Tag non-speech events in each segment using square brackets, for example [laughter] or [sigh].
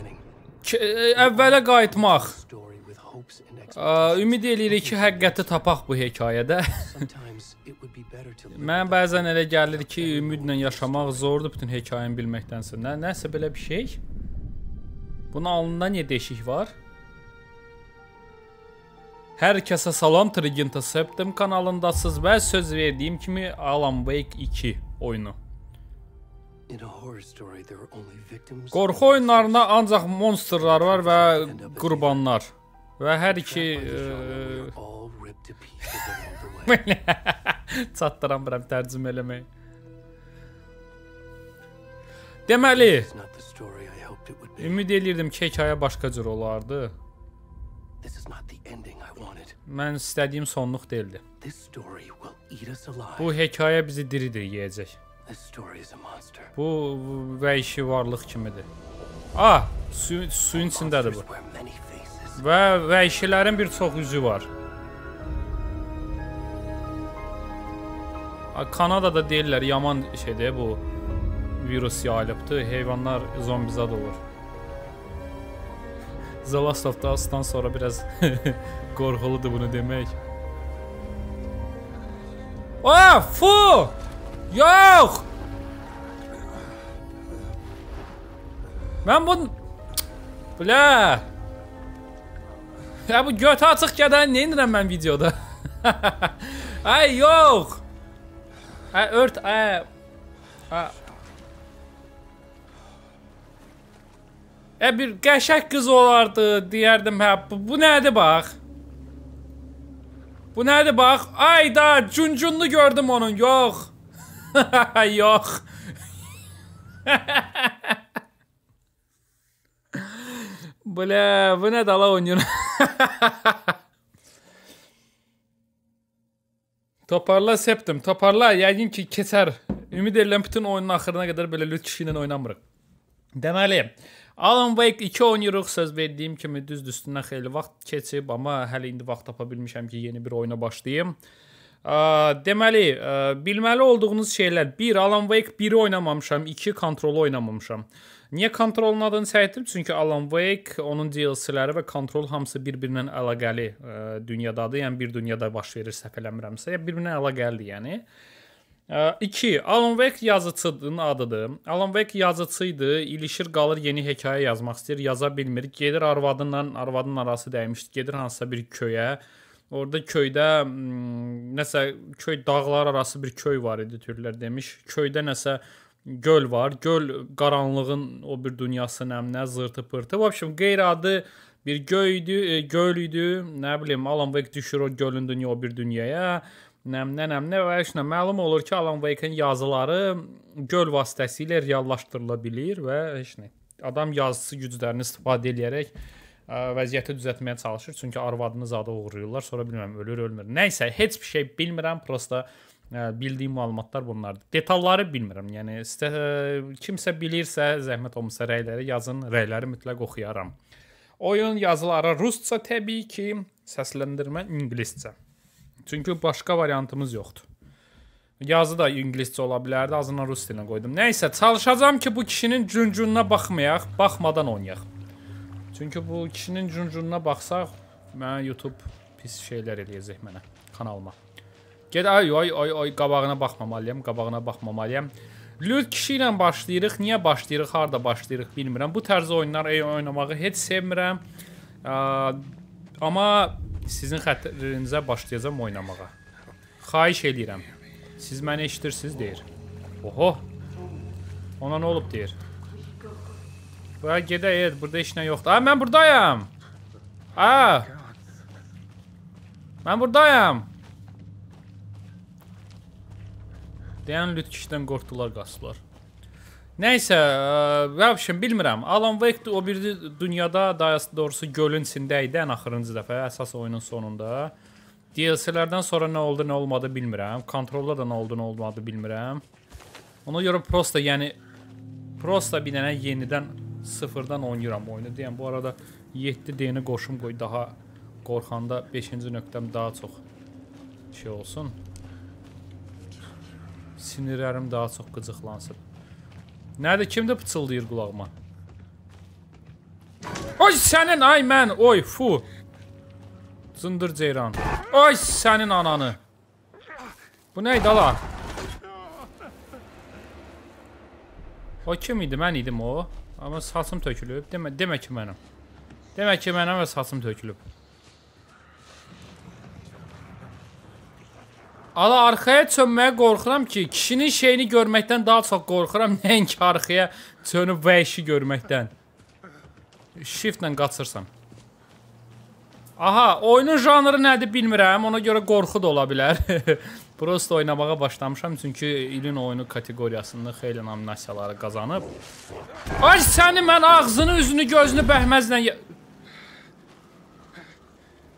E, əvvələ qayıtmaq. Ümid eləyirik ki, həqiqəti tapaq bu hekayədə. Mən bəzən elə gəlir ki, ümidlə yaşamaq zordur bütün hekayəni bilməkdənsə. Nə, nəsə belə bir şey. Bunun alnında niyə deşik var? Hər kəsə salam Triginta Septim kanalındasınız və söz verdiyim kimi Alan Wake 2 oyunu. Qorxu oyunlarında ancaq monsterlar var və qurbanlar. Və hər iki e, [laughs] çatdıramıram tərcümə eləməyi. Deməli, ümid eləyirdim ki, hekayə başqa cür olardı. Mən istədiyim sonluq deyildi. Bu hekayə bizi diri-diri yeyəcək. Bu vəhşi varlıq kimidir. Ah, suyun, suyun içindədir bu. Və vəhşilərin bir çox üzü var. Kanadada deyirlər yaman şeydir bu virus yayılıbdı. Heyvanlar zombizad olur. The Last of Us'dan sonra biraz [laughs] qorxuludur bunu demək. Ah, fu! Yox! Mən bunu... Blə! Ya bu götə açıq gədən nə inirəm mən videoda? [laughs] Ay yox! Ay ört, ay... Ay... Ə bir qəşəng qız olardı, deyərdim hə. Bu, bu nədir bax? Bu nədir bax? Ay da cuncunlu gördüm onun. Yox. [laughs] Joch. Бля, вы надо Alone Toparla Septim. Toparla. Yəqin ki, keçər. Ümid edirəm bütün oyunun axırına qədər belə lüt kişi ilə oynamırıq. Deməli, Alan Wake 2 oynayırıq. Söz verdiyim kimi düz üstündən xeyli vaxt keçib, amma hələ indi vaxt tapa bilmişəm ki, yeni bir oyuna başlayım. Deməli, bilməli olduğunuz şeylər 1 Alan Wake 1-i oynamamışam, 2 Control-u oynamamışam. Niyə Control-un adını çəkdim? Çünki Alan Wake, onun DLC-ləri və Control hamısı bir-birinə əlaqəli dünyadadır. Yəni bir dünyada baş verir, səhv eləmirəmsə, yəni bir-birinə əlaqəlidir, yəni. 2. Alan Wake yazıçının adıdır. Alan Wake yazıçı idi, ilişir qalır yeni hekayə yazmaq istəyir, yaza bilmir. Gedir arvadından, arvadının arası dəymişdi, gedir hansısa bir köyə, Orda köydə nəsə köy dağlar arası bir köy var idi türlər demiş. Köydə nəsə göl var. Göl qaranlığın o bir dünyası nəmnə zırtı-pırtı. Və общем qeyri-adı bir göl idi, e, göl idi. Nə bilim Alan Wake düşür o gölün dünya o bir dünyaya. Nəmnə nəmnə və işlə məlum olur ki, Alan Wake-in yazıları göl vasitəsilə reallaşdırıla bilir və heç nə. Adam yazısı güclərini istifadə edərək vəziyyəti düzəltməyə çalışır. Çünki arvadını zada uğrayırlar, sonra bilmirəm ölür, ölmür. Nə isə heç bir şey bilmirəm, prosta bildiyim məlumatlar bunlardır. Detalları bilmirəm. Yəni istə, kimsə bilirsə, zəhmət olmasa rəyləri yazın, rəyləri mütləq oxuyaram. Oyun yazıları rusca təbii ki, səsləndirmə ingiliscə. Çünki başqa variantımız yoxdur. Yazı da ingiliscə ola bilərdi, azından rus dilinə qoydum. Nə isə çalışacağam ki, bu kişinin cüncününə baxmayaq, baxmadan oynayaq. Çünki bu kişinin cuncununa baxsaq, mənə YouTube pis şeylər eləyəcək mənə, kanalıma. Get ay ay ay ay qabağına baxmamalıyam, qabağına baxmamalıyam. Lüt kişi ilə başlayırıq. Niyə başlayırıq, harda başlayırıq bilmirəm. Bu tərz oyunlar ey oynamağı heç sevmirəm. Amma sizin xətrinizə başlayacağam oynamağa. Xahiş eləyirəm. Siz məni eşidirsiniz deyir. Oho. Ona nə olub deyir? Bura gedək, ed, burada heç nə yoxdur. A, mən buradayam. A. Mən buradayam. Deyən lüt kişidən qorxdular, qaçdılar. Nəysə, vəbşim bilmirəm. Alan Wake o bir dünyada, dayası doğrusu gölün içində idi ən axırıncı dəfə, əsas oyunun sonunda. DLC-lərdən sonra nə oldu, nə olmadı bilmirəm. Kontrolda da nə oldu, nə olmadı bilmirəm. Ona görə prosta, yəni prosta bir dənə yenidən sıfırdan oynayıram oyunu. Deyən bu arada 7 deni qoşum qoy daha qorxanda 5-ci nöqtəm daha çox şey olsun. Sinirlərim daha çox qıcıqlansın. Nədir kimdə pıçıldayır qulağıma? Oy sənin ay mən oy fu. Cındır ceyran. Oy sənin ananı. Bu nə idi ala? O kim idi? Mən idim o. Amma saçım tökülüb. Demə, demə ki mənəm. Demə ki mənəm və saçım tökülüb. Ala arxaya çönməyə qorxuram ki, kişinin şeyini görməkdən daha çox qorxuram, [laughs] nəinki arxaya çönüb vəhşi görməkdən. Shiftlə qaçırsan. Aha, oyunun janrı nədir bilmirəm, ona görə qorxu da ola bilər. [laughs] Prosta oynamağa başlamışam çünki ilin oyunu kateqoriyasında xeyli nominasiyaları qazanıb. Ay səni mən ağzını, üzünü, gözünü bəhməzlə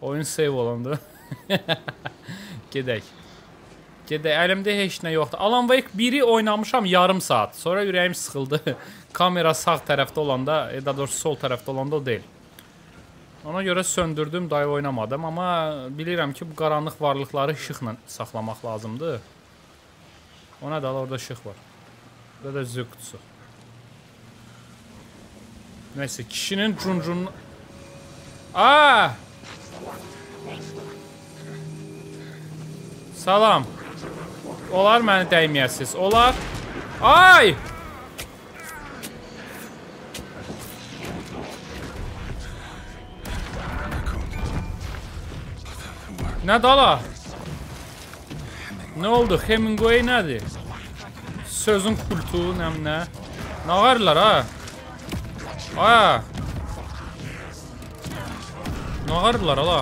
Oyun save olanda. [laughs] Gedək. Gedək. Əlimdə heç nə yoxdur. Alan Wake 1-i oynamışam yarım saat. Sonra ürəyim sıxıldı. [laughs] Kamera sağ tərəfdə olanda, ya e, da doğrusu sol tərəfdə olanda o deyil. Ona görə söndürdüm, dayı oynamadım, amma bilirəm ki, bu qaranlıq varlıqları işıqla saxlamaq lazımdır. Ona da orada işıq var. Burada da zü qutusu. Neyse, kişinin cuncunun... Aaa! Salam. Olar məni dəyməyəsiz. Olar. Ay! Nə dala? Nə oldu? Hemingway nədir? Sözün kultu, nəm nə? Nağarlar ha? Ha? Nağarlar ala?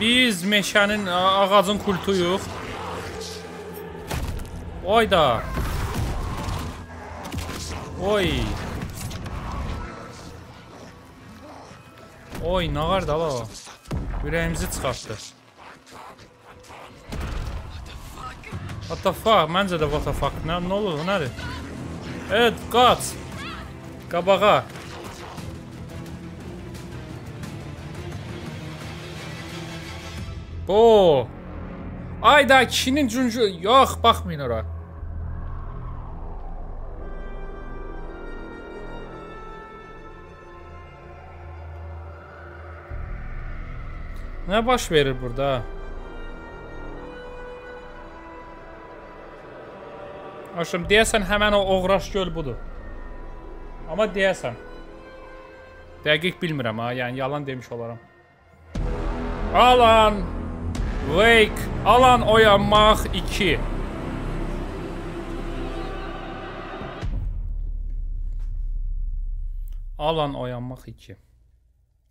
Biz meşənin, ağacın kultuyuq. Oyda. Oy. Oy. Oy, nə var da la? Ürəyimizi çıxartdı. What the fuck? Məncə də what the fuck. Nə, nə olur, nədir? Evet, qaç. Qabağa. Bo. Ay da kişinin cüncü. Yox, baxmayın ora. Nə baş verir burada? Aşkım, deyəsən həmən o oğraş göl budur. Amma deyəsən. Dəqiq bilmirəm ha, yəni yalan demiş olaram. Alan Wake, Alan oyanmaq 2. Alan oyanmaq 2.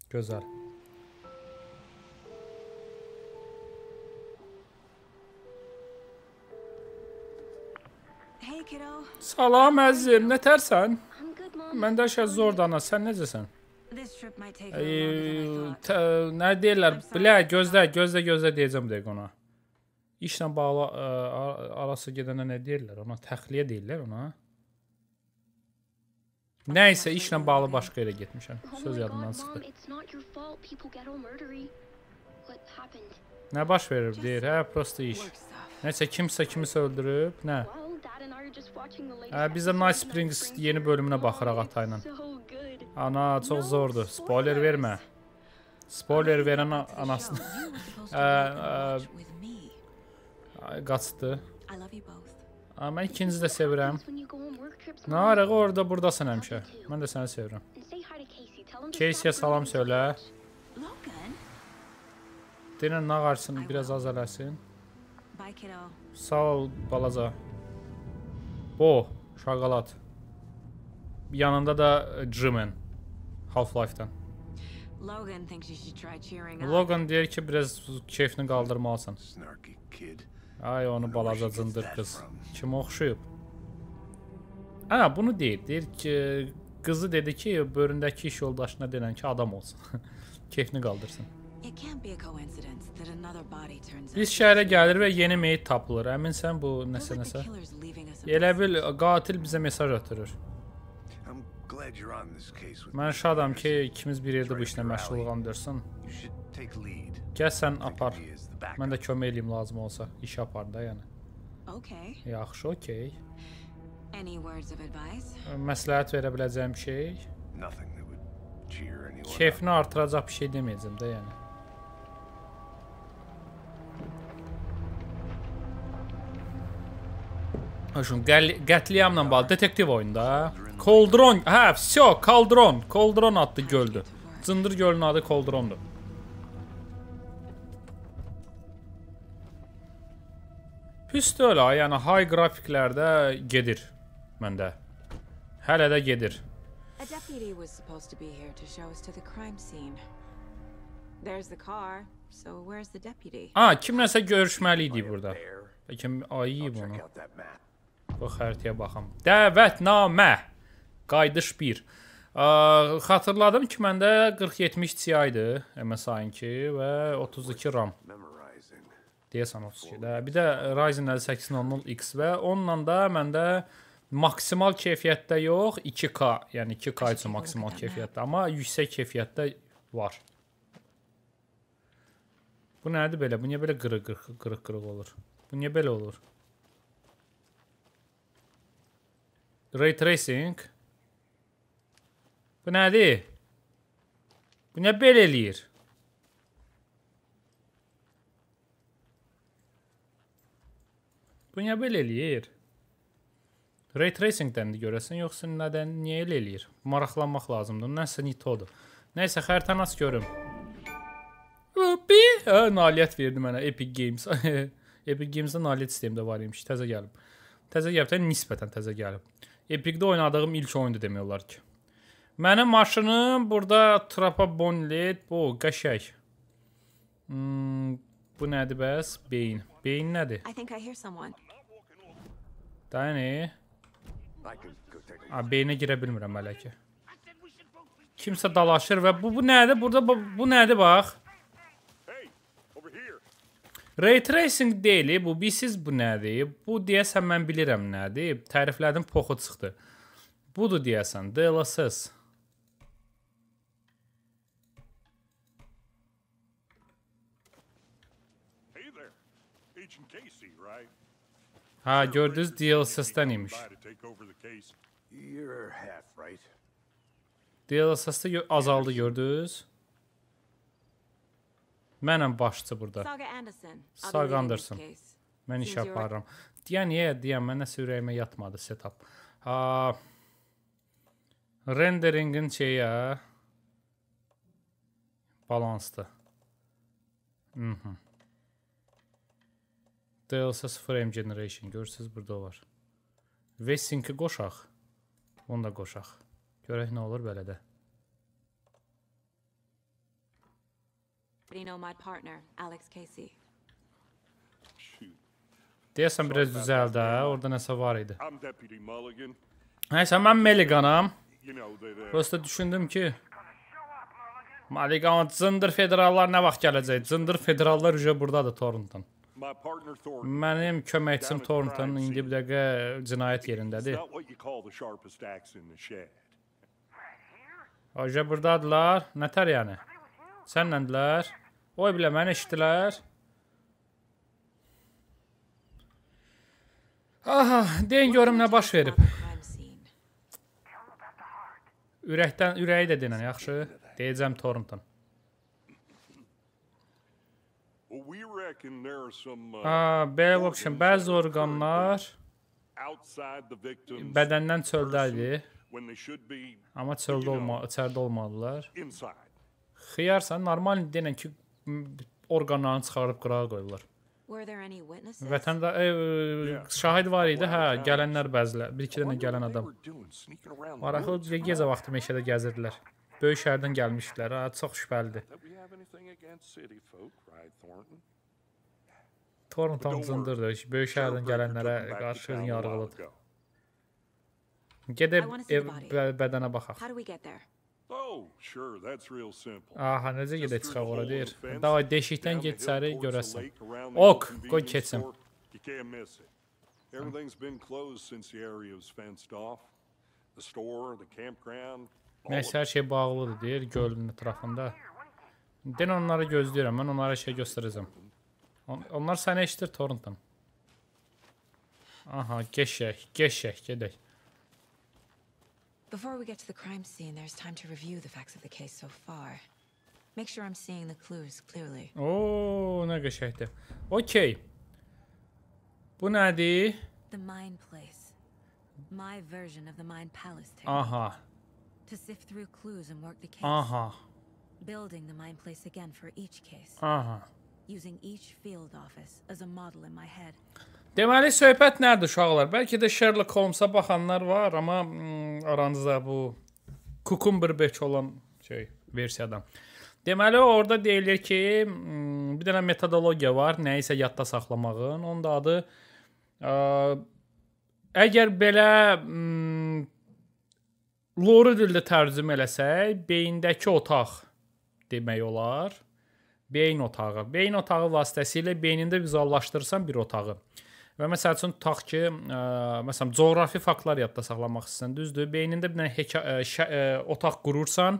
Gözəl. Salam əzizim, nə tərsən? Məndə şə zor dana, sən necəsən? E, nə deyirlər? Bilə, gözlə, gözlə, gözlə deyəcəm dəqiq ona. İşlə bağlı ə, arası gedənə nə deyirlər? Ona təxliyə deyirlər ona. Nə isə işlə bağlı başqa yerə getmişəm. Söz yadımdan çıxdı. Nə baş verir deyir? Hə, prosta iş. Nəsə kimsə kimisə öldürüb, nə? Hə, biz də Night Springs yeni bölümünə baxıraq ata ilə. Ana, çox zordur. Spoiler vermə. Spoiler verən anasını. [laughs] ə, hə, ə, hə. qaçdı. Amma mən ikinci də sevirəm. Narıq orada burdasan həmişə. Mən də səni sevirəm. Casey-yə salam söylə. Denən nağarsın, biraz az eləsin. Sağ ol, balaca. O, oh, şaqalat. Yanında da e, Jimin Half-Life-dən. Logan thinks you should try cheering up. Logan deyir ki, biraz keyfini qaldırmalısan. Ay onu balaca cındır qız. Kim oxşuyub? Hə, bunu deyir. Deyir ki, qızı dedi ki, böründəki iş yoldaşına denən ki, adam olsun. [laughs] keyfini qaldırsın. Biz şəhərə gəlir və yeni meyit tapılır. Əminsən bu nəsə nəsə. Elə bil qatil bizə mesaj ötürür. Mən şadam ki, ikimiz bir yerdə bu işlə məşğul olqandırsın. Gəl sən apar. Mən də kömək eləyim lazım olsa. İş apar da, yəni. Okay. Yaxşı, okey. Any words of advice? Məsləhət verə biləcəyim şey? Keyfini artıracaq bir şey deməyəcəm də, yəni. А что, Gatliam'la bağlı detektif oyunda. Koldron. Ha, все, Kaldron. Koldron attı, göldü. Cındır gölünün adı Koldron'du. Pis öyle, yani high grafiklerde gedir məndə. Hələ də gedir. A Ah, kimləsə görüşməli idi burada. Kim ayı bunu. Bax xəritəyə baxım. Dəvətnamə. Qayıdış 1. Ə, xatırladım ki, məndə 4070 Ti-dir, MSI-ınki və 32 RAM. Deyəsən 32. Də bir də Ryzen 5800X və onunla da məndə maksimal keyfiyyətdə yox, 2K, yəni 2K üçün maksimal keyfiyyətdə, amma yüksək keyfiyyətdə var. Bu nədir belə? Bu niyə belə qırıq qırıq qırıq qırıq olur? Bu niyə belə olur? Ray tracing. Bu nədir? Bu nə belə eləyir? Bu nə belə eləyir? Ray tracingdən görəsən, yoxsa nədən, niyə elə eləyir? Maraqlanmaq lazımdır. Nəsə nitodur. Nəysə, xəritəni aç görüm. Bi, nailiyyət verdi mənə Epic Games. [laughs] Epic Games-də nailiyyət sistemi də var imiş. Təzə gəlib. Təzə gəlib, təzə nisbətən təzə gəlib. Epic'də oynadığım ilk oyundu demək olar ki. Mənim maşınım burada trapa bonlet, bu qəşəng. Hmm, bu nədir bəs? Beyin. Beyin nədir? Dəni. A, beyinə girə bilmirəm hələ ki. Kimsə dalaşır və bu bu nədir? Burada bu, bu nədir bax? Ray tracing deyil, bu bilsiz bu nədir? Bu deyəsən mən bilirəm nədir. Təriflədim poxu çıxdı. Budur deyəsən DLSS. Ha, gördünüz DLSS-dən imiş. DLSS-də azaldı gördünüz? Mənəm başçı burada. Saga Anderson. Saga Anderson. Mən iş aparıram. Deyən yə, deyən mənə sürəyimə yatmadı setup. Ha renderingin şeyə balansdı. Mhm. DLSS frame generation görürsüz burada var. Və sync-i qoşaq. Onu da qoşaq. Görək nə olur belə də. you know my partner, Alex Casey. Deyəsən biraz düzəl də, orada nəsə var idi. Nəysə, mən Milliganam. Prosta düşündüm ki, Maligan, cındır federallar nə vaxt gələcək? Cındır federallar ücə buradadır Tornton. Mənim köməkçim Tornton indi bir dəqiqə cinayət yerindədir. Oca buradadırlar. Nətər yəni? Sənləndilər. Oy bilə məni eşitdilər. Aha, deyin görüm nə baş verib. Ürəkdən, ürəyi də denən, yaxşı. Deyəcəm Tornton. Ha, belə, в общем, bəzi orqanlar bədəndən çöldədir. Amma çöldə olma, içəridə olmalılar. Xiyarsan, normal denən ki, orqanlarını çıxarıb qırağa qoyurlar. Vətəndə e, e, e şahid var idi, hə, gələnlər bəzilər, bir iki dənə gələn adam. Maraqlı gecə vaxtı meşədə gəzirdilər. Böyük şəhərdən gəlmişdilər, hə, çox şübhəlidir. Thornton cındırdı, böyük şəhərdən gələnlərə qarşı yarğılıdır. Gedib ev bədənə baxaq. Oh, Aha, necə gedək çıxaq ora deyir. Davay deşikdən get içəri görəsən. Ok, qoy keçim. Everything's been closed since the area was fenced off. The store, the campground. Nəysə şey bağlıdır deyir gölün ətrafında. Den onları gözləyirəm. Mən onlara şey göstərəcəm. onlar səni eşidir Tornton. Aha, geçək, geçək, gedək. Before we get to the crime scene, there's time to review the facts of the case so far. Make sure I'm seeing the clues clearly. Oh, ne găsește. Okay. Bună, Adi. The mine place. My version of the mine palace Aha. To sift through clues and work the case. Aha. Building the mine place again for each case. Aha. Using each field office as a model in my head. Deməli söhbət nədir uşaqlar? Bəlkə də Sherlock Holmes-a baxanlar var, amma hmm, aranızda bu Cucumber Batch olan şey versiyadan. Deməli orada deyilir ki, hmm, bir dənə metodologiya var, nəyisə yadda saxlamağın. Onun da adı ə, əgər belə hmm, lore dildə tərcümə eləsək, beyindəki otaq demək olar. Beyin otağı. Beyin otağı vasitəsilə beynində vizuallaşdırırsan bir otağı. Və məsəl üçün tutaq ki, ə, məsələn, coğrafi faktlar yadda saxlamaq istəsən, düzdür? Beynində bir dənə heka, ə, şə, ə, otaq qurursan,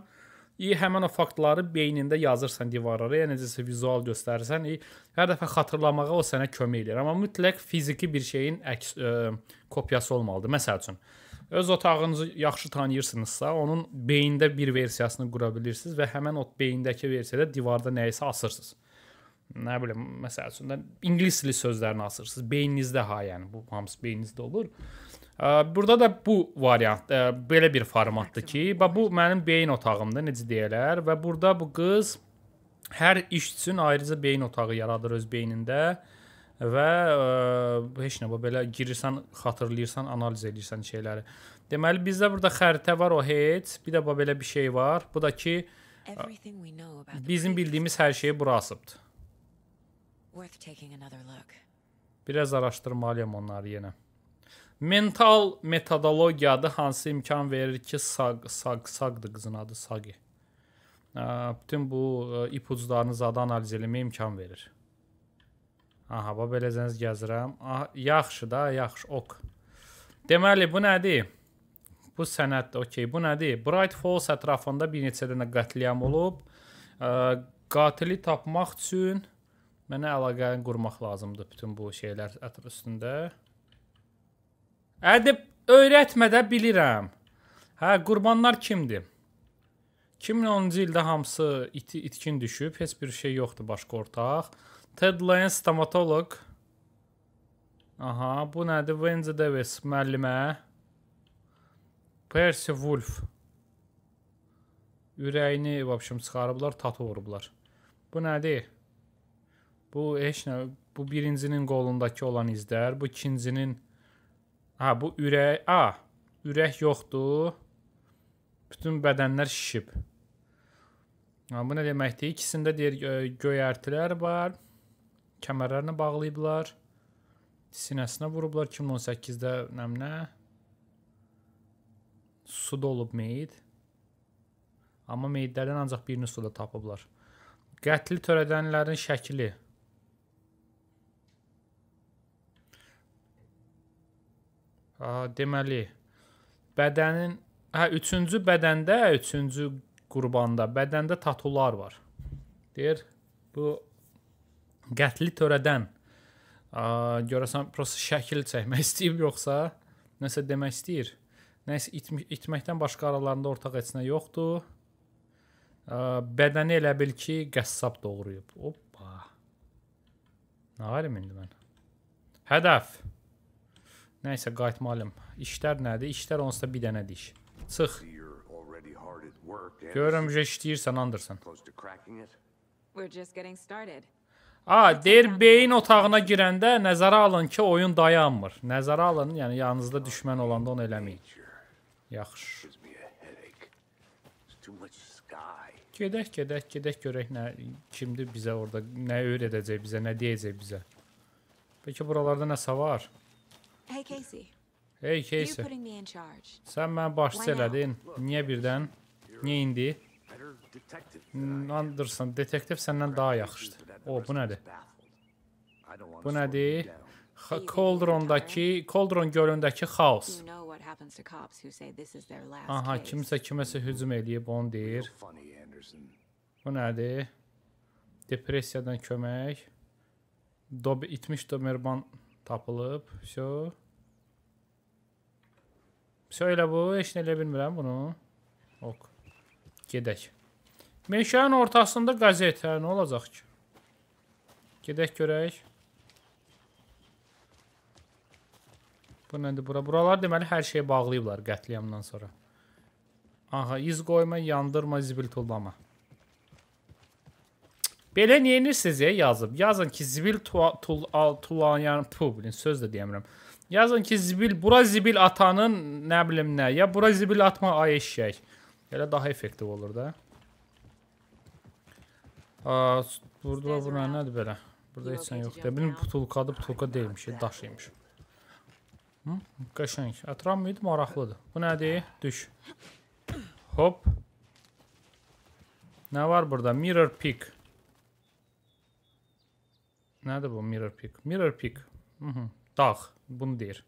i həmin o faktları beynində yazırsan divarlara, yəni necəsə vizual göstərirsən, i, hər dəfə xatırlamağa o sənə kömək edir. Amma mütləq fiziki bir şeyin əks ə, kopyası olmalıdır. Məsəl üçün, öz otağınızı yaxşı tanıyırsınızsa, onun beyində bir versiyasını qura bilirsiniz və həmin o beyindəki versiyada divarda nəyisə asırsınız nə bilim, məsəl üçün də ingilis dili sözlərini asırsınız. Beyninizdə ha, yəni bu hamısı beyninizdə olur. Burada da bu variant, e, belə bir formatdır ki, bax bu mənim beyin otağımdır, necə deyirlər və burada bu qız hər iş üçün ayrıca beyin otağı yaradır öz beynində və ə, e, heç nə belə girirsən, xatırlayırsan, analiz edirsən şeyləri. Deməli bizdə burada xəritə var o heç, bir də belə bir şey var. Bu da ki ə, bizim bildiyimiz hər şeyi bura asıbdır. Worth taking another look. Biraz araşdırmalıyam onları yenə. Mental metodologiyadır hansı imkan verir ki, Sag, Sag, Sagdır qızın adı Sagi. Bütün bu ipuclarını zada analiz eləməyə imkan verir. Aha, bax beləcəniz gəzirəm. Aha, yaxşı da, yaxşı, ok. Deməli, bu nədir? Bu sənəddir, okey. Bu nədir? Bright Falls ətrafında bir neçə dənə qətliam olub. Qatili tapmaq üçün Mənə əlaqə qurmaq lazımdır bütün bu şeylər atır üstündə. Ədib öyrətmədə bilirəm. Hə, qurbanlar kimdir? 2010-cu ildə hamısı iti itkin düşüb, heç bir şey yoxdur başqa ortaq. Ted Lance stomatoloq. Aha, bu nədir? Wendy Davis müəllimə. Percy Wolf. Ürəyini vəbşim çıxarıblar, tatu vurublar. Bu nədir? Bu heç nə, bu birincinin qolundakı olan izlər, bu ikincinin ha bu ürək, a, ürək yoxdur. Bütün bədənlər şişib. Ha, bu nə deməkdir? İkisində deyir göyərtilər var. Kəmərlərini bağlayıblar. Sinəsinə vurublar 2018-də nəmnə. Su dolub meyid. Amma meyidlərdən ancaq birini suda tapıblar. Qətli törədənlərin şəkli deməli bədənin hə 3-cü bədəndə 3-cü hə, qurbanda bədəndə tatular var. Deyir bu qətli törədən ə, görəsən prosta şəkil çəkmək [laughs] istəyib yoxsa nəsə demək istəyir. Nəsə it itməkdən başqa aralarında ortaq heç nə yoxdur. Ə, bədəni elə bil ki, qəssab doğrayıb. Hoppa. Nə var indi mən? Hədəf. Nəysə qayıtmalım. İşlər nədir? İşlər onsuz da bir dənə diş. Çıx. Görürəm ki, işləyirsən, Anderson. A, deyir beyin otağına girəndə nəzərə alın ki, oyun dayanmır. Nəzərə alın, yəni yanınızda düşmən olanda onu eləməyin. Yaxşı. Gedək, gedək, gedək görək nə kimdir bizə orada, nə öyrədəcək bizə, nə deyəcək bizə. Bəlkə buralarda nəsə var? Hey Casey. Hey Casey. Sən məni başçı elədin. Niyə birdən? Niyə indi? Anderson, detektiv səndən daha yaxşıdır. O, bu nədir? Bu nədir? Coldron'dakı, Coldron gölündəki xaos. Aha, kimsə kiməsə hücum eləyib, onu deyir. Bu nədir? Depressiyadan kömək. Dob itmiş Domerban tapılıb. Всё. Söylə bu, heç nə elə bilmirəm bunu. Oq. Gedək. Meşənin ortasında qəzet, hə, nə olacaq ki? Gedək görək. Bu nədir bura? Buralar deməli hər şeyi bağlayıblar qətliyamdan sonra. Aha, iz qoyma, yandırma, zibil tullama. Belə neyinirsiniz ya yazıb? Yazın ki, zibil tullayan, tu, tu, tu, tu, tu, tu, tu, tu, söz də deyəmirəm. Yazın ki zibil, bura zibil atanın nə bilim nə, ya bura zibil atma ay eşək. Elə daha effektiv olur da. Aa, burada bura nədir belə? Burada heç sən yoxdur. Bilin butulkadı butulka deyilmiş, daş imiş. Hı? Qəşəng. Ətraf mühit maraqlıdır. Bu nədir? Düş. Hop. Nə var burada? Mirror pick. Nədir bu mirror pick? Mirror pick. Hı -hı. Dağ, bunu deyir.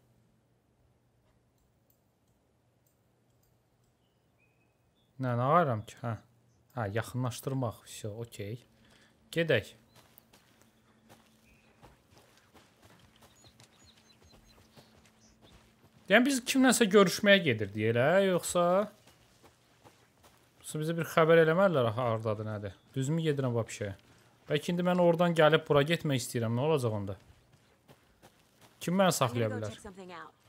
Nə, nə ayıram ki? Hə. Hə, yaxınlaşdırmaq. Все, okey. Gedək. Yəni biz kimləsə görüşməyə gedirdik elə, hə, yoxsa Yoxsa bizə bir xəbər eləməllər hardadır, nədir? Düzmü gedirəm vəbşəyə? Bəlkə indi mən oradan gəlib bura getmək istəyirəm, nə olacaq onda? Kim məni saxlaya bilər?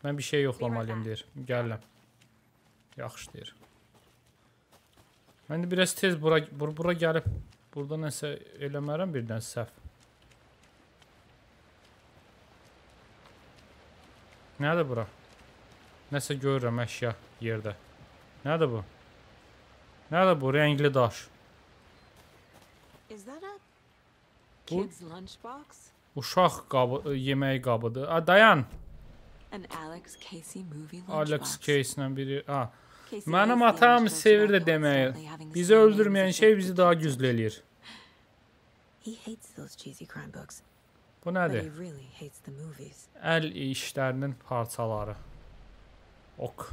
Mən bir şey yoxlamalıyam deyir. Gəlirəm. Yaxşı deyir. Mən də biraz tez bura bur bura gəlib burada nəsə eləmərəm birdən səhv. Nədir bura? Nəsə görürəm əşya yerdə. Nədir bu? Nədir bu rəngli daş? Is that a kids lunchbox? Uşaq qabı, e, yemək qabıdır. A, dayan. Alex Case ilə biri. A. Mənim atam sevir də deməyi. Bizi öldürməyən şey bizi daha güclü eləyir. Bu nədir? Əl işlərinin parçaları. Ok.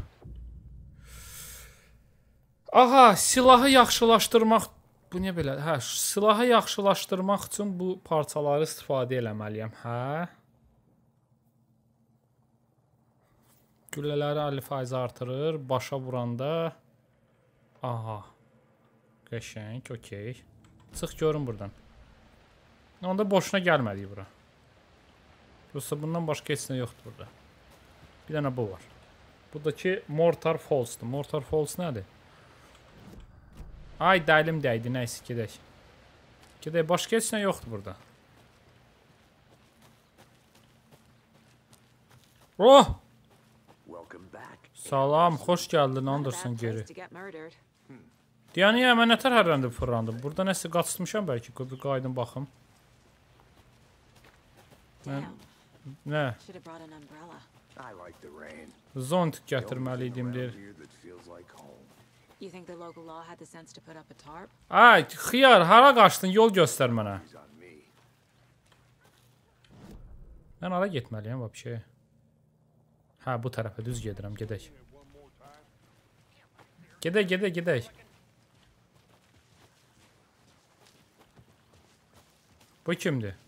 Aha, silahı yaxşılaşdırmaq bu niyə belə? Hə, silahı yaxşılaşdırmaq üçün bu parçaları istifadə eləməliyəm. Hə? Güllələri 50% artırır, başa vuranda aha. Qəşəng, okey. Çıx görün burdan. Onda boşuna gəlmədik bura. Yoxsa bundan başqa heç nə yoxdur burada. Bir dənə bu var. Buradakı Mortar Falls'dur. Mortar Falls nədir? Ay dəlim dəydi, nəysə gedək. Gedək, başqa heç nə yoxdur burada. Oh! Salam, xoş gəldin Anderson geri. Deyəni, yəni, mən nətər hərləndə fırlandım. Burada nəsə qaçmışam bəlkə, bir qaydın baxım. Mən... Nə? Zont gətirməliydim, deyir. Ay, xiyar, hara qaçdın? Yol göstər mənə. Mən ara getməliyəm vəbşə. Şey. Hə, bu tarafa düz gedirəm, gedək. Gedək, gedək, gedək. Bu kimdir?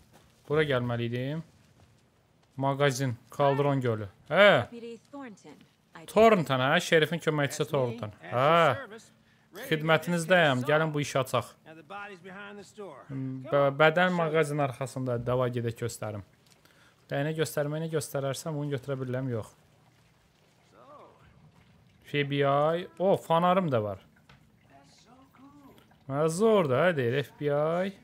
Bura gəlməliydim. Magazin, Kaldron gölü. Hə. Tornton, hə? Şerifin köməkçisi Tornton. Hə. Xidmətinizdəyəm. Gəlin bu işi açaq. B bədən mağazın arxasında dava gedək göstərim. Dəyinə göstərməyinə göstərərsəm bunu götürə bilərəm, yox. FBI. O, fanarım da var. Mənə zor da, deyir FBI.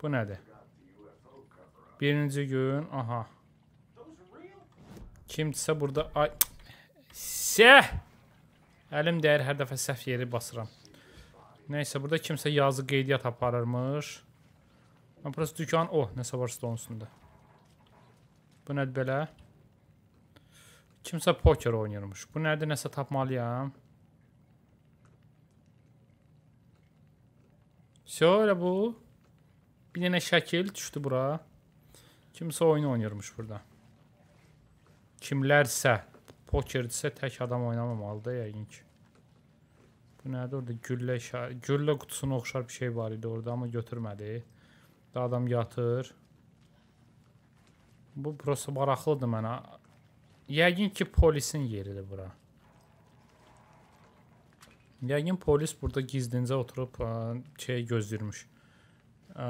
Bu nədir? Birinci gün, aha. Kimsə burada ay səh. Əlim dəyər hər dəfə səhv yeri basıram. Nəysə burada kimsə yazı qeydiyyat aparırmış. Mən prosta dükan, oh, nəsə var stolun üstündə. Bu nədir belə? Kimsə poker oynayırmış. Bu nədir, nəsə tapmalıyam. Vsё, elə bu. Bir dənə şəkil düşdü bura. Kimsə oyun oynayırmış burada kimlərsə pokerdirsə tək adam oynamamalıdır yəqin ki. Bu nədir orada? Güllə güllə qutusuna oxşar bir şey var idi orada amma götürmədi. Da adam yatır. Bu prosta maraqlıdır mənə. Yəqin ki polisin yeridir bura. Yəqin polis burada gizlincə oturub ə, şey gözləyirmiş. Ə,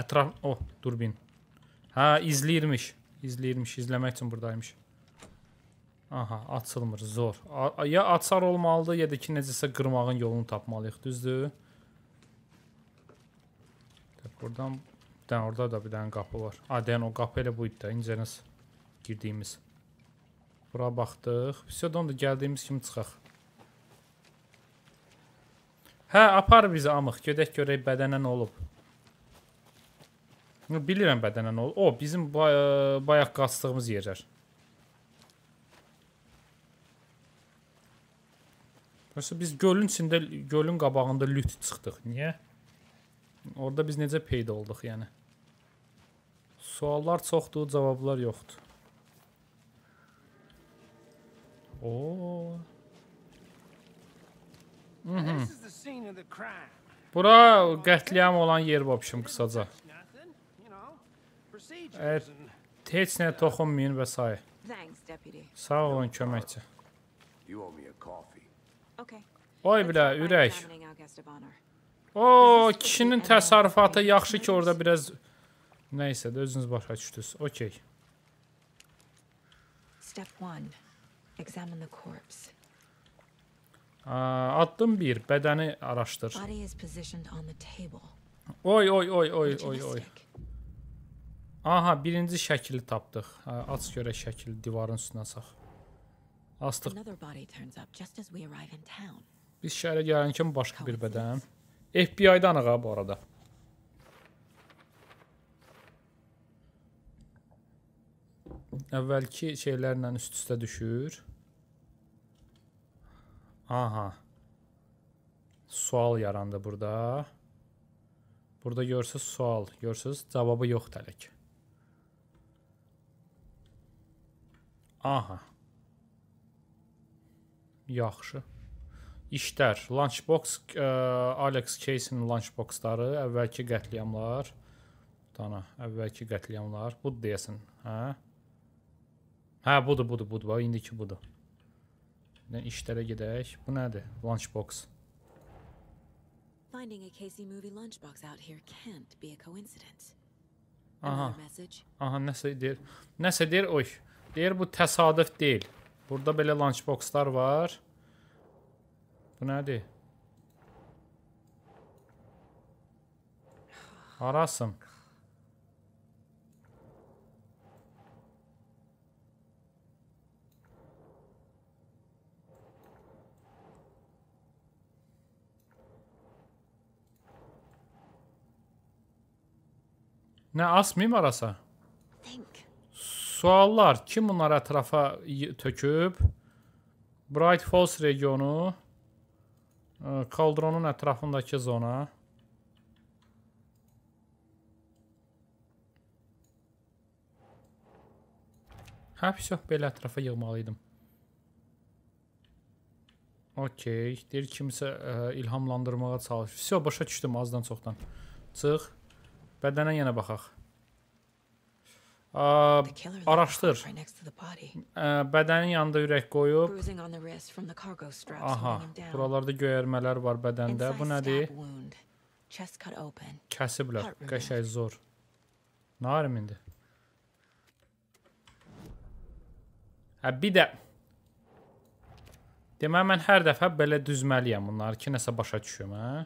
ətraf o oh, durbin. Hə izləyirmiş. İzləyirmiş, izləmək üçün buradaymış. Aha, açılmır, zor. A ya açar olmalıdır, ya da ki necəsə qırmağın yolunu tapmalıyıq, düzdür? Buradan, dən orada da bir dənə qapı var. A, dən o qapı elə bu idi də, incəniz girdiyimiz. Bura baxdıq. Pseudodan da gəldiyimiz kimi çıxaq. Hə, apar bizi amıq. Gedək görək bədənə nə olub. Bilirəm bədənə nə olub. O, bizim bay bayaq qaçdığımız yerlər. Yoxsa biz gölün içində, gölün qabağında lüt çıxdıq. Niyə? Orada biz necə peyda olduq, yəni? Suallar çoxdur, cavablar yoxdur. Oo. Mm -hmm. Bura qətliam olan yer vəbşim qısaca. Ə, heç nə toxunmayın və s. Sağ olun köməkçi. You owe me a coffee. Oy bilə, ürək. O, kişinin təsarifatı yaxşı ki, orada biraz... Nəysə də özünüz başa düşdünüz. Okey. Addım 1. Bədəni araşdır. Oy, oy, oy, oy, oy, oy. Aha, birinci şəkili tapdıq. Hə, Aç görək şəkili divarın üstünə açaq. Astıq. Another body turns up just as we arrive in town. Biz şəhərə gələn kimi başqa bir bədəm. FBI-dan ağa bu arada. Əvvəlki şeylərlə üst-üstə düşür. Aha. Sual yarandı burada. Burada görsüz sual, görsüz cavabı yoxdur hələk. Aha. Yaxşı. İşlər, Lunchbox, ə, e, Alex Case-in Lunchboxları, əvvəlki qətliamlar, dana, əvvəlki qətliamlar, budur deyəsən, hə? Hə, budur, budur, budur, bax, indiki budur. İndi işlərə gedək. Bu nədir? Lunchbox. Finding a Casey movie lunchbox out here can't be a coincidence. Aha. Aha, nəsə deyir. Nəsə deyir, oy. Deyir bu təsadüf deyil. Burada belə lunchboxlar var. Bu nədir? Arasım. Nə asmayım arasa? Suallar kim bunları ətrafa töküb? Bright Falls regionu. Kaldronun ətrafındakı zona. Hə, pis yox, belə ətrafa yığmalıydım. Okey, deyir kimsə ə, ilhamlandırmağa çalışır. Vəsio, başa düşdüm azdan çoxdan. Çıx, bədənə yenə baxaq araşdır. Bədənin yanında ürək qoyub. Aha, buralarda göyərmələr var bədəndə. Bu nədir? Kəsiblər. Qəşəng zor. Narimindir. Hə bir də Deməli mən hər dəfə belə düzməliyəm bunları ki, nəsə başa düşüm, hə?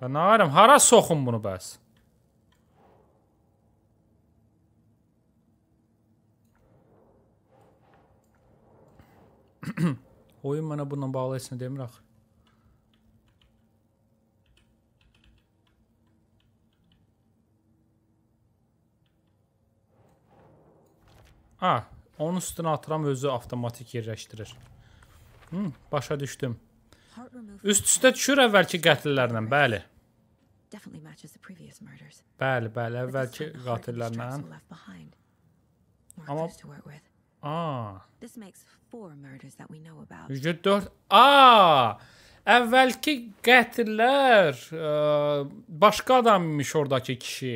Və narım, hara soxum bunu bəs? [clears throat] Oyun mənə bununla bağlı heç nə demir axı. Ha, onun üstünə atıram özü avtomatik yerləşdirir. Hı, başa düşdüm. Üst üstə düşür əvvəlki qətillərlə, bəli definitely matches the previous murders. Bəli, bəli, əvvəlki qatillərlə. Amma A. This makes 4 murders that we know about. 4 A. Ah! Əvvəlki qətillər ə, başqa adam imiş oradakı kişi.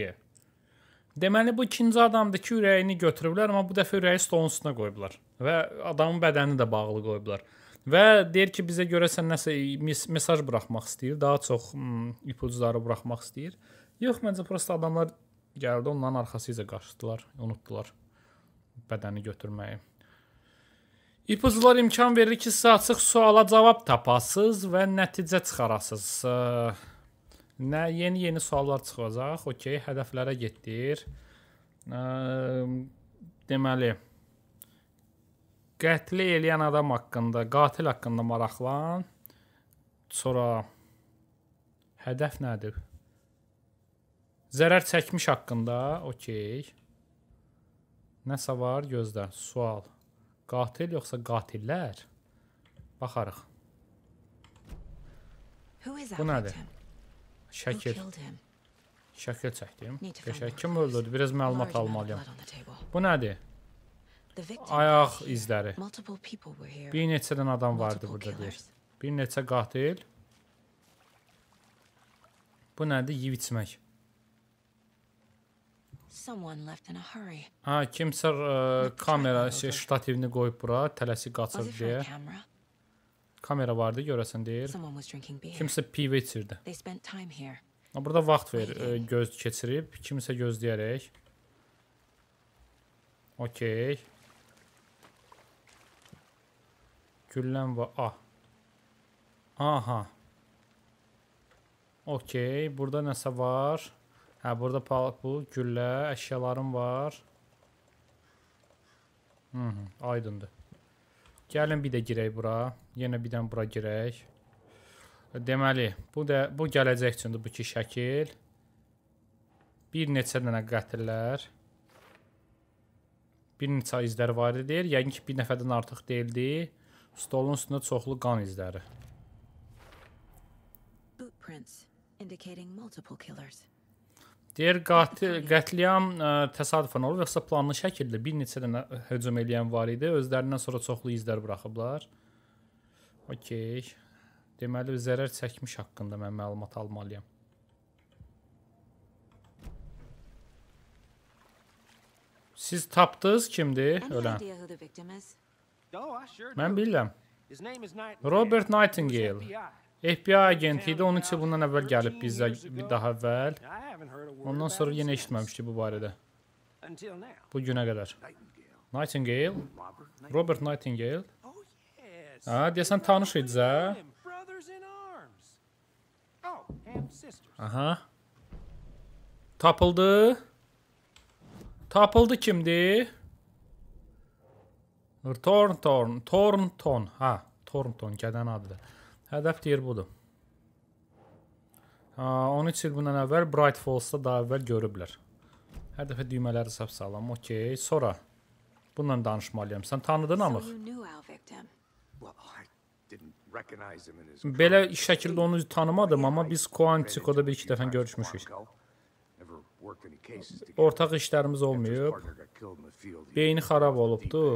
Deməli bu ikinci adamdır ki, ürəyini götürüblər, amma bu dəfə ürəyi stolun üstünə qoyublar və adamın bədənini də bağlı qoyublar. Və deyir ki, bizə görəsən nəsə mes mesaj buraxmaq istəyir, daha çox hmm, ipucları buraxmaq istəyir. Yox, məncə prosta adamlar gəldi, onların arxasıca qaçdılar, unutdular bədəni götürməyi. İpucular imkan verir ki, sizə açıq suala cavab tapasınız və nəticə çıxarasınız. Nə yeni-yeni suallar çıxacaq. OK, hədəflərə getdir. Deməli, Qətli eləyən adam haqqında, qatil haqqında maraqlan. Sonra hədəf nədir? Zərər çəkmiş haqqında, okey. Nəsə var gözlə. Sual. Qatil yoxsa qatillər? Baxarıq. Bu nədir? Şəkil. Şəkil çəkdim. Qəşəng kim öldürdü? Biraz məlumat almalıyam. Bu nədir? ayaq izləri. Bir neçədən adam vardı burada deyir. Bir neçə qatil. Bu nədir? Yeyib içmək. Ha, kimsə ə, e, kamera şey, ştativini qoyub bura, tələsik qaçır deyə. Kamera vardı, görəsən deyir. Kimsə pivə içirdi. Burada vaxt ver, ə, e, göz keçirib, kimsə gözləyərək. Okey. Güllən var. A. Aha. Okey. Burada nəsə var. Hə, burada bu güllə, əşyalarım var. Hı mhm, -hı, aydındır. Gəlin bir də girək bura. Yenə bir dən bura girək. Deməli, bu da bu gələcək üçündür bu iki şəkil. Bir neçə dənə qətillər. Bir neçə izlər var idi. Yəqin ki, bir nəfərdən artıq deyildi. Stolun üstündə çoxlu qan izləri. Bootprints indicating multiple killers. Deyir qatil, qətliam ə, e, təsadüfən olub yoxsa planlı şəkildə bir neçə dənə hücum eləyən var idi. Özlərindən sonra çoxlu izlər buraxıblar. Okay. Deməli zərər çəkmiş haqqında mən məlumat almalıyam. Siz tapdınız kimdir ölən? Mən oh, bilirəm. Robert Nightingale. FBI agenti idi, onun üçün bundan əvvəl gəlib bizə bir daha əvvəl. Ondan sonra yenə eşitməmişdi bu barədə. Bu günə qədər. Nightingale, Robert Nightingale. Oh, ha, deyəsən tanış idiniz, hə? Aha. Tapıldı. Tapıldı kimdir? Thornton, Thornton. Ha, Thornton gədən adıdır. Hədəf deyir budur. Ha, 13 il bundan əvvəl Bright Falls-da daha əvvəl görüblər. Hər dəfə düymələri sap sağlam. Okay, sonra bununla danışmalıyam. Sən tanıdın amıq? Belə şəkildə onu tanımadım, amma biz Quantico'da bir iki dəfə görüşmüşük. Ortaq işlərimiz olmayıb. Beyni xarab olubdu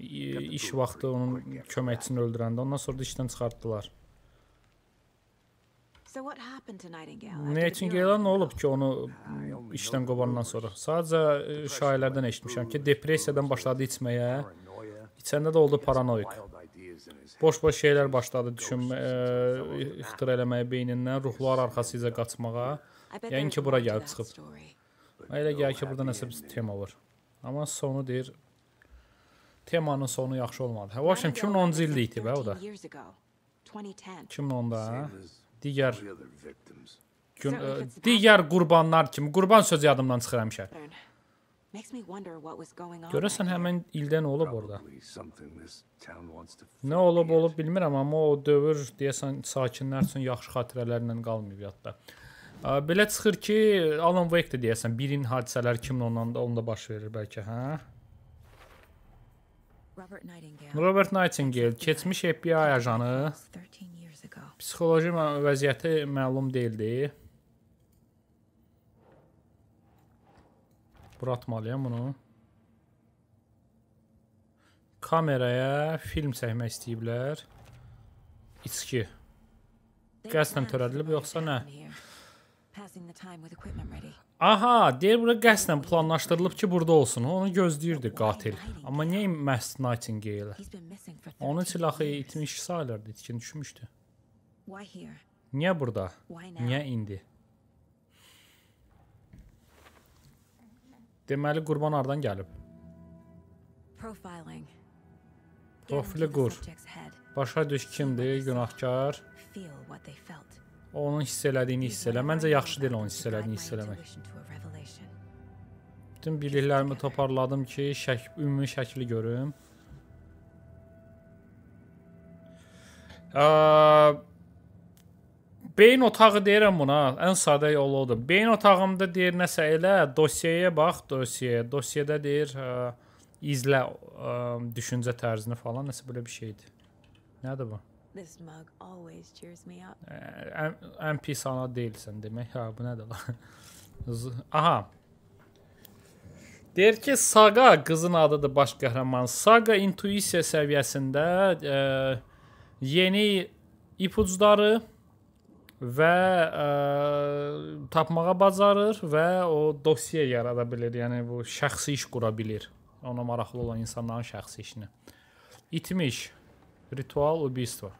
iş vaxtı onun köməkçisini öldürəndə ondan sonra da işdən çıxartdılar. Nightingale-a nə olub ki, onu işdən qovandan sonra? Sadəcə e, şairlərdən eşitmişəm ki, depressiyadan başladı içməyə. İçəndə də oldu paranoik. Boş-boş şeylər başladı düşünmə, e, ixtira eləməyə beynindən, ruhlar arxası izə qaçmağa. Yəni ki, bura gəlib çıxıb. Elə gəlir ki, burada nəsə bir tema var. Amma sonu deyir, temanın sonu yaxşı olmadı. Hə, vaşım 2010-cu ildə idi bə o da. 2010-da hə? digər gün, ə, e, digər qurbanlar kimi qurban sözü yadımdan çıxır həmişə. Görəsən həmin ildə nə olub orada? Nə olub olub bilmirəm, amma o dövr deyəsən sakinlər üçün yaxşı xatirələrlə qalmayıb yadda. E, belə çıxır ki, Alan Wake-də deyəsən birin hadisələri 2010-da onda baş verir bəlkə, hə? Robert Nightingale, keçmiş FBI ajanı. Psixoloji vəziyyəti məlum deyildi. Bura atmalıyam bunu. Kameraya film çəkmək istəyiblər. İçki. Qəsdən törədilib yoxsa nə? Aha, deyir bura qəsdən planlaşdırılıb ki, burada olsun. Onu gözləyirdi qatil. Amma niyə məhz Nightingale? Onun üçün axı itmiş sayılırdı, itkin düşmüşdü. Niyə burada? Niyə indi? Deməli qurban hardan gəlib? Profili qur. Başa düş kimdir, günahkar? Onun hiss elədiyini hiss elə. Məncə yaxşı deyil onun hiss elədiyini hiss eləmək. Bütün birliklərimi toparladım ki, şək ümumi şəkli görüm. Ə, beyin otağı deyirəm buna. Ən sadə yolu odur. Beyin otağımda deyir nəsə elə, dosyaya bax, dosyaya. Dosyada deyir ə, izlə ə, düşüncə tərzini falan, nəsə belə bir şeydir. Nədir bu? This mug always cheers me up. Ən pis ana deyilsən demək. Hə, bu nədir lan? [laughs] Aha. Deyir er ki, Saga qızın adıdır baş qəhrəman. Saga intuisiya səviyyəsində ə, e, yeni ipucları və ə, e, tapmağa bacarır və o dosya yarada bilir. Yəni bu şəxsi iş qura bilir. Ona maraqlı olan insanların şəxsi işini. İtmiş. Ritual ubistva.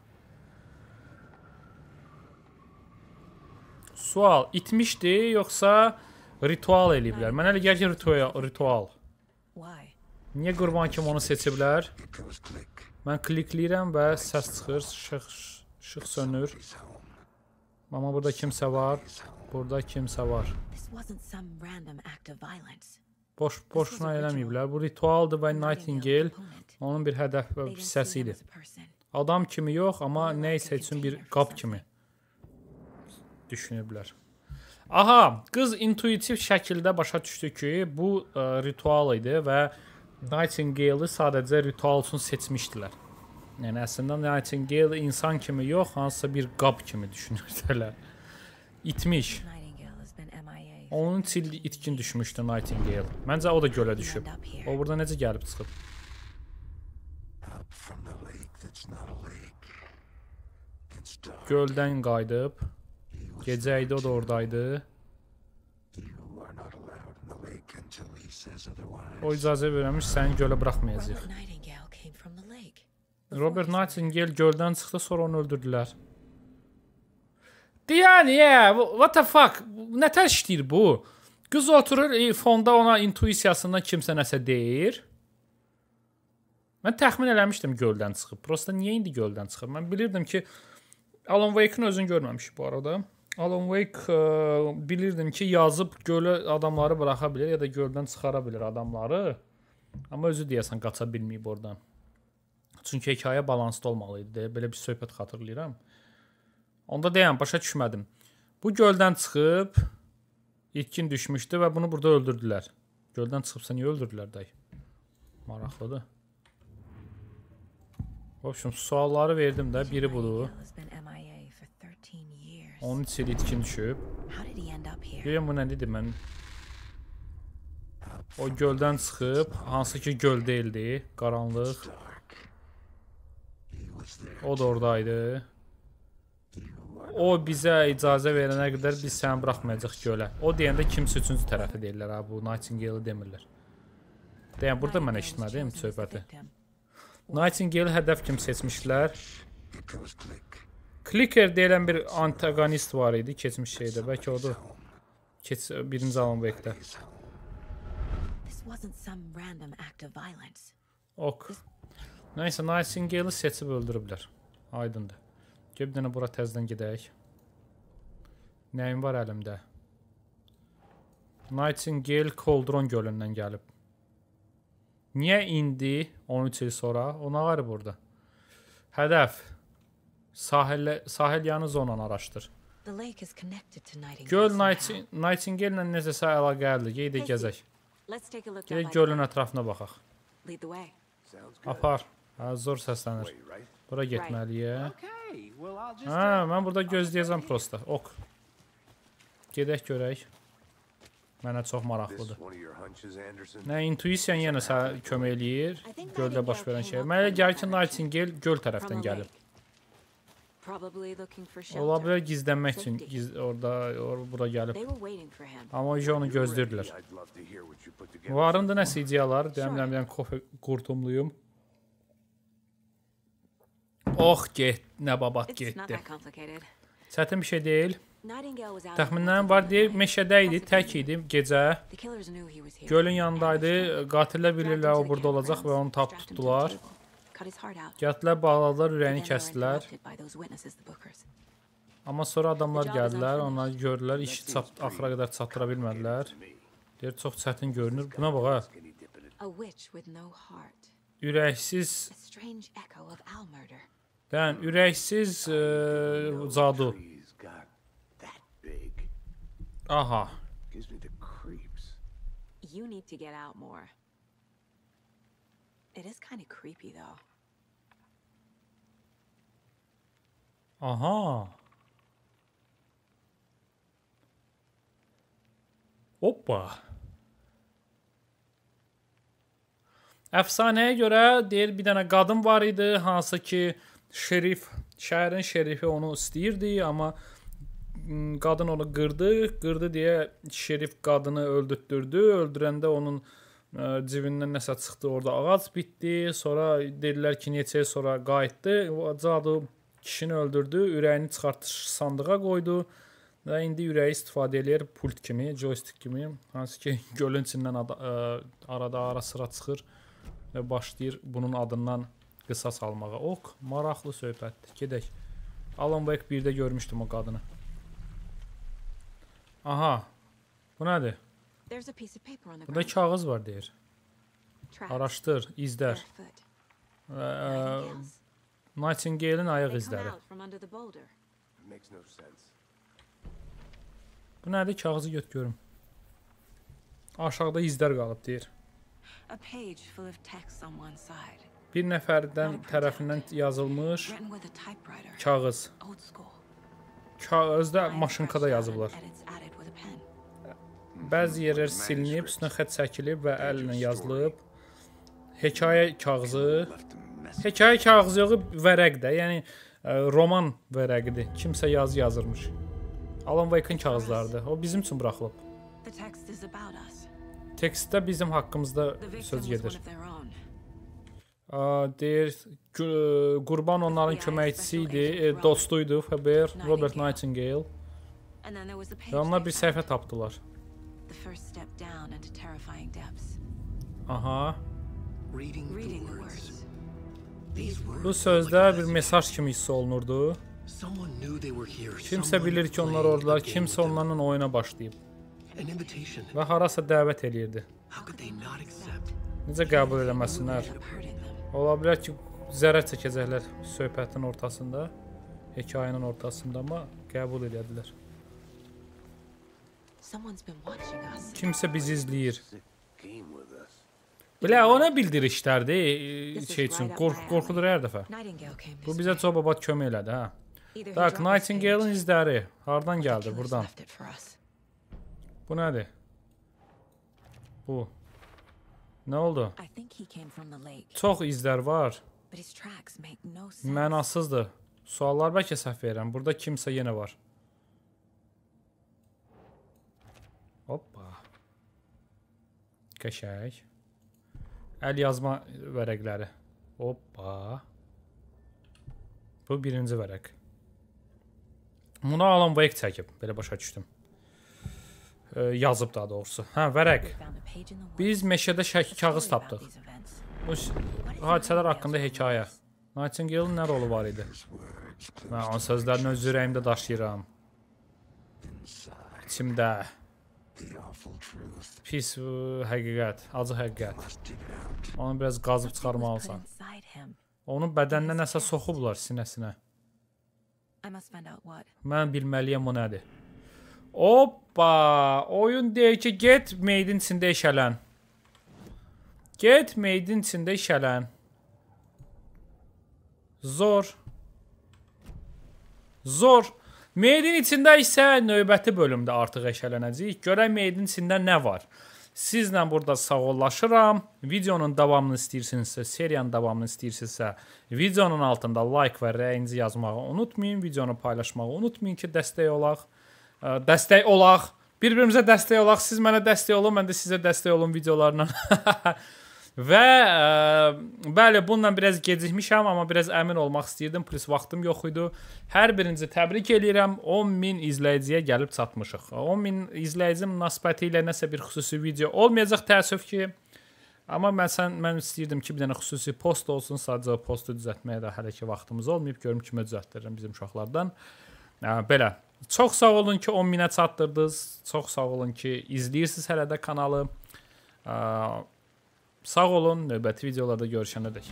Sual, itmişdi yoxsa ritual eləyiblər? Mənə elə gəlir ritual. ritual. Niyə qurban kimi onu seçiblər? Mən klikləyirəm və səs çıxır, şıx, şıx sönür. Mama burada kimsə var. Burada kimsə var. Boş boşuna eləməyiblər. Bu ritualdır və Nightingale onun bir hədəf və bir hissəsi idi. Adam kimi yox, amma nə isə üçün bir qap kimi düşünüblər. Aha, qız intuitiv şəkildə başa düşdü ki, bu ə, e, ritual idi və Nightingale-ı sadəcə ritual üçün seçmişdilər. Yəni əslində Nightingale insan kimi yox, hansısa bir qab kimi düşünürdülər. İtmiş. Onun çil itkin düşmüşdü Nightingale. Məncə o da gölə düşüb. O burada necə gəlib çıxıb? Göldən qayıdıb. Gecə idi, o da oradaydı. O icazə verəmiş, səni gölə buraxmayacaq. Robert Nightingale göldən çıxdı, sonra onu öldürdülər. Deyən, yeah, what the fuck? Nə tər işləyir bu? Qız oturur, e, fonda ona intuisiyasından kimsə nəsə deyir. Mən təxmin eləmişdim göldən çıxıb. Prosta niyə indi göldən çıxır? Mən bilirdim ki, Alan Wake-in özünü görməmiş bu arada. Alan Wake ə, e, bilirdim ki, yazıb gölə adamları buraxa bilər ya da göldən çıxara bilər adamları. Amma özü deyəsən qaça bilməyib oradan. Çünki hekayə balanslı olmalı idi. Belə bir söhbət xatırlayıram. Onda deyəm, başa düşmədim. Bu göldən çıxıb itkin düşmüşdü və bunu burada öldürdülər. Göldən çıxıbsa niyə öldürdülər day? Maraqlıdır. Vəbşim, sualları verdim də, biri budur. Onun içeri itkin düşüb. Deyəm bu nədir mən? O göldən çıxıb, hansı ki göl deyildi, qaranlıq. O da oradaydı. O bizə icazə verənə qədər biz səni buraxmayacaq gölə. O deyəndə kimsə üçüncü tərəfi deyirlər ha, bu Nightingale demirlər. Deyən burada mən eşitmədim söhbəti. Nightingale hədəf kimi seçmişlər. Clicker deyilen bir antagonist var idi keçmiş şeydə. Bəlkə odur. Keç birinci alan bekle. Ok. Neyse, Nightingale'ı seçib öldürüblər. Aydındır. Gəl bir dənə bura təzdən gedək. Nəyim var əlimdə? Nightingale Coldron gölündən gəlib. Niyə indi 13 il sonra? Ona nə var burada? Hədəf. Sahillə, sahil yanı zonanı araşdır. Göl Nightingale ilə necəsə əlaqəlidir. Qeyd gəzək. Gedək gölün ətrafına baxaq. Apar. Hə, zor səslənir. Bura getməliyik. Hə, mən burada gözləyəcəm prosta. Ok. Gedək görək. Mənə çox maraqlıdır. Nə, intuisiyan yenə sənə kömək eləyir. Göldə baş verən şey. Mənə gəlir ki, Nightingale göl tərəfdən gəlib. Ola bilər gizlənmək üçün giz orada or bura gəlib. Amma onu gözləyirdilər. Varında nəsə ideyalar, deyəmləm deyəm kofe qurtumluyum. Oh get, nə babat getdi. Çətin bir şey deyil. Təxminlərim var deyir, meşədə idi, tək idi gecə. Gölün yanındaydı, qatillər bilirlər o burada olacaq və onu tap tutdular. Gəldilər, bağladılar, ürəyini kəsdilər. Amma sonra adamlar gəldilər, onlar gördülər, işi çap axıra qədər çatdıra bilmədilər. Deyir, çox çətin görünür. Buna bax, ürəksiz Dən, ürəksiz ə, cadu. Aha. You need to get out more. It is kind of creepy though. Aha. Hoppa. Əfsanəyə görə deyir bir dənə qadın var idi, hansı ki şerif, şəhərin şerifi onu istəyirdi, amma qadın onu qırdı, qırdı deyə şerif qadını öldürtdürdü, öldürəndə onun ə, e, cibindən nəsə çıxdı, orada ağac bitdi, sonra dedilər ki, neçə sonra qayıtdı, cadu Kişini öldürdü, ürəyini çıxartdı, sandığa qoydu və indi ürəyi istifadə eləyir pult kimi, joystick kimi, hansı ki [laughs] gölün içindən ad ə, arada ara sıra çıxır və başlayır bunun adından qisas almağa. Oq, maraqlı söhbətdir. Gedək. Alan Wake 1-də görmüşdüm o qadını. Aha. Bu nədir? Burada kağız var deyir. Araşdır, izlər. Ə, Nightingale-in ayaq izləri. Bu nədir? Kağızı göt görüm. Aşağıda izlər qalıb deyir. Bir nəfərdən tərəfindən yazılmış kağız. Kağızda maşınkada yazıblar. Bəzi yerlər silinib, üstünə xətt çəkilib və əllə yazılıb. Hekayə kağızı etməz. Hekayə kağızı vərəq də, yəni ə, e, roman vərəqidir. Kimsə yazı yazırmış. Alan Wake-in kağızlarıdır. O bizim üçün buraxılıb. Tekstdə bizim haqqımızda söz gedir. Ə, deyir qurban onların köməkçisi idi, e, dostu idi, Faber, Robert Nightingale. Və onlar bir səhifə tapdılar. Aha. Reading the words. Bu sözlər bir mesaj kimi hiss olunurdu. Kimsə bilir ki, onlar oradalar, kimsə onlarla oyuna başlayıb və harasa dəvət eləyirdi. Necə qəbul eləməsinlər? Ola bilər ki, zərər çəkəcəklər söhbətin ortasında, hekayənin ortasında, amma qəbul elədilər. Kimsə bizi izləyir. Belə ona bildirişlərdir e, şey üçün. Qorx qorxudur hər dəfə. Bu bizə çox babat kömək elədi, hə. Bax, Nightingale-in izləri hardan gəldi? Burdan. Bu nədir? Bu. Nə oldu? Çox izlər var. Mənasızdır. Suallar bəlkə səhv verirəm. Burada kimsə yenə var. Hoppa. Qəşəng. Əl yazma vərəqləri. Hoppa. Bu birinci vərəq. Bunu Alan Wake çəkib, belə başa düşdüm. E, yazıb daha doğrusu. Hə, vərəq. Biz meşədə şək kağız tapdıq. Bu hadisələr haqqında hekayə. Nightingale-in nə rolu var idi? Mən onun sözlərini öz ürəyimdə daşıyıram. İçimdə. Pis uh, həqiqət, acı həqiqət. Onu biraz qazıb çıxarmalısan. Onun bədəninə nəsə soxublar sinəsinə. Mən bilməliyəm o nədir. Hoppa! Oyun deyir ki, get meydin içində işələn. Get meydin içində işələn. Zor. Zor. Meyidin içində isə növbəti bölümdə artıq eşələnəcəyik. Görək meyidin içində nə var. Sizlə burada sağollaşıram. Videonun davamını istəyirsinizsə, seriyanın davamını istəyirsinizsə, videonun altında like və rəyinizi yazmağı unutmayın. Videonu paylaşmağı unutmayın ki, dəstək olaq. Dəstək olaq. Bir-birimizə dəstək olaq. Siz mənə dəstək olun, mən də sizə dəstək olun videolarla. [laughs] Və ə, e, bəli, bununla biraz gecikmişəm, amma biraz əmin olmaq istəyirdim, plus vaxtım yox idi. Hər birinizi təbrik eləyirəm. 10000 izləyiciyə gəlib çatmışıq. 10000 izləyici münasibəti ilə nəsə bir xüsusi video olmayacaq təəssüf ki. Amma mən sən mən istəyirdim ki, bir dənə xüsusi post olsun, sadəcə postu düzəltməyə də hələ ki vaxtımız olmayıb. Görüm kimə düzəltdirirəm bizim uşaqlardan. Ə, e, belə. Çox sağ olun ki 10000-ə çatdırdınız. Çox sağ olun ki izləyirsiniz hələ də kanalı. Ə, e, Sağ olun, növbəti videolarda görüşənədək.